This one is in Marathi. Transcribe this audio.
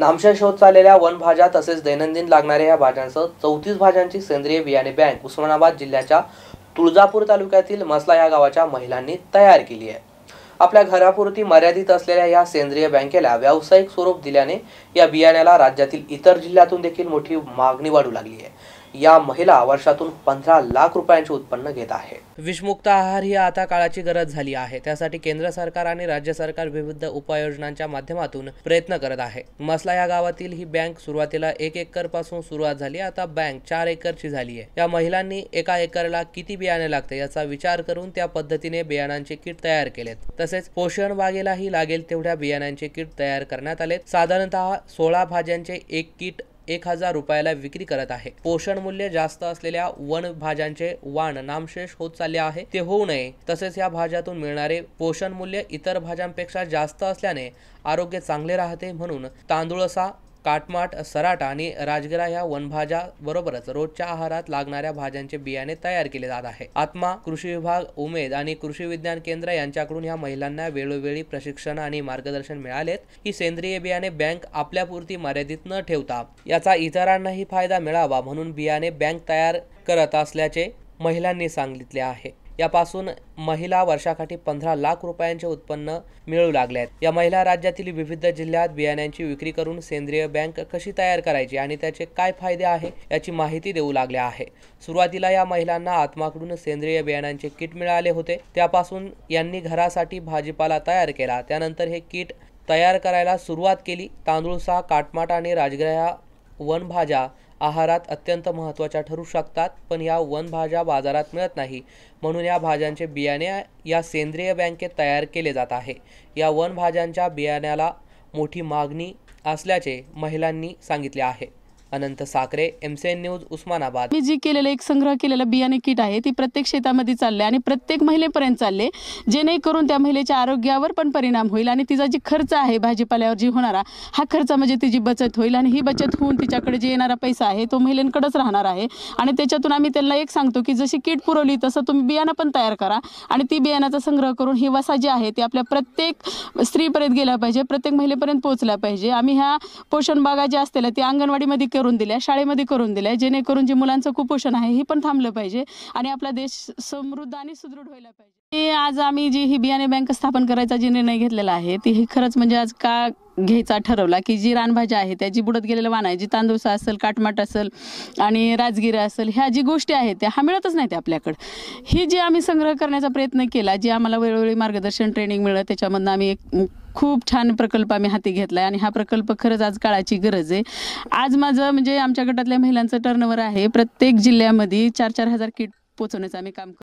नामशेष होत चाललेल्या वनभाज्या तसेच दैनंदिन लागणाऱ्या या भाज्यांसह चौतीस भाज्यांची सेंद्रिय बियाणे बँक उस्मानाबाद जिल्ह्याच्या तुळजापूर तालुक्यातील मसला या गावाच्या महिलांनी तयार केली आहे आपल्या घरापुरती मर्यादित असलेल्या या सेंद्रिय बँकेला व्यावसायिक स्वरूप दिल्याने या बियाण्याला राज्यातील इतर जिल्ह्यातून देखील मोठी मागणी वाढू लागली आहे या महिला वर्षातून पंधरा लाख रुपयांचे उत्पन्न घेत आहे विषमुक्त आहार ही आता काळाची गरज झाली आहे त्यासाठी केंद्र सरकार आणि राज्य सरकार विविध उपाययोजनांच्या माध्यमातून प्रयत्न करत आहे मसला या गावातील ही बँक सुरुवातीला एक एकर पासून सुरुवात झाली आता बँक चार एकरची झाली आहे या महिलांनी एका एकरला किती बियाणे लागते याचा विचार करून त्या पद्धतीने बियाणांचे किट तयार केलेत तसेच पोषण बागेलाही लागेल तेवढ्या बियाण्यांचे किट तयार करण्यात आले साधारणतः सोळा भाज्यांचे एक किट एक हजार रुपयाला विक्री करत आहे पोषण मूल्य जास्त असलेल्या वन भाज्यांचे वाण नामशेष होत चालले आहे ते होऊ नये तसेच या भाज्यातून मिळणारे पोषण मूल्य इतर भाज्यांपेक्षा जास्त असल्याने आरोग्य चांगले राहते म्हणून तांदूळसा काटमाट सराटा आणि राजगिरा ह्या वनभाज्याबरोबरच रोजच्या आहारात लागणाऱ्या भाज्यांचे बियाणे तयार केले जात आहे आत्मा कृषी विभाग उमेद आणि कृषी विज्ञान केंद्र यांच्याकडून या महिलांना वेळोवेळी प्रशिक्षण आणि मार्गदर्शन मिळालेत की सेंद्रिय बियाणे बँक आपल्यापुरती मर्यादित न ठेवता याचा इतरांनाही फायदा मिळावा म्हणून बियाणे बँक तयार करत असल्याचे महिलांनी सांगितले आहे यापासून महिला वर्षाकाठी पंधरा लाख रुपयांचे उत्पन्न मिळू लागले आहेत या महिला राज्यातील विविध जिल्ह्यात बियाण्यांची विक्री करून सेंद्रिय बँक कशी तयार करायची आणि त्याचे काय फायदे आहे याची माहिती देऊ लागल्या आहे सुरुवातीला या महिलांना आत्माकडून सेंद्रिय बियाण्यांचे किट मिळाले होते त्यापासून यांनी घरासाठी भाजीपाला तयार केला त्यानंतर हे किट तयार करायला सुरुवात केली तांदूळ सा काटमाट आणि राजग्रह वनभाज्या आहारात अत्यंत महत्त्वाच्या ठरू शकतात पण या वनभाज्या बाजारात मिळत नाही म्हणून या भाज्यांचे बियाणे या सेंद्रिय बँकेत तयार केले जात आहे या वनभाज्यांच्या बियाण्याला मोठी मागणी असल्याचे महिलांनी सांगितले आहे अनंत साखरे एमसीएन न्यूज उस्मानाबाद मी जी केलेलं एक संग्रह केलेलं बियाणे किट आहे ती प्रत्येक शेतामध्ये चालले आणि प्रत्येक महिलेपर्यंत चालले जेणेकरून त्या महिलेच्या आरोग्यावर पण परिणाम होईल आणि तिचा जी खर्च आहे भाजीपाल्यावर जी होणारा हा खर्च म्हणजे तिची बचत होईल आणि ही बचत होऊन तिच्याकडे जे येणारा पैसा आहे तो महिलेकडंच राहणार आहे आणि त्याच्यातून आम्ही त्यांना एक सांगतो की जशी किट पुरवली तसं तुम्ही बियाणं पण तयार करा आणि ती बियाणाचा संग्रह करून ही वसा जी आहे ती आपल्या प्रत्येक स्त्रीपर्यंत गेला पाहिजे प्रत्येक महिलेपर्यंत पोहोचला पाहिजे आम्ही ह्या पोषण बागा ज्या असतील ती अंगणवाडीमध्ये करून दिल्या शाळेमध्ये करून दिल्या जेणेकरून जे मुलांचं कुपोषण आहे हे पण थांबलं पाहिजे आणि आपला देश समृद्ध आणि सुदृढ व्हायला पाहिजे आज आम्ही जी ही बियाणे बँक स्थापन करायचा जी निर्णय घेतलेला आहे ती हे खरंच म्हणजे आज का घ्यायचा ठरवला की जी रानभाज्या आहे त्याची बुडत गेलेलं वाण आहे जी तांदूळ असेल काटमाट असेल आणि राजगिरा असेल ह्या जी गोष्टी आहेत त्या हा मिळतच नाहीत आपल्याकडं ही जी आम्ही संग्रह करण्याचा प्रयत्न केला जे आम्हाला वेळोवेळी मार्गदर्शन ट्रेनिंग मिळत त्याच्यामधनं आम्ही एक खूप छान प्रकल्प आम्ही हाती घेतला आणि हा प्रकल्प खरंच आज काळाची गरज आहे आज माझं म्हणजे आमच्या गटातल्या महिलांचं टर्नओव्हर आहे प्रत्येक जिल्ह्यामध्ये चार चार हजार किट पोचवण्याचं आम्ही काम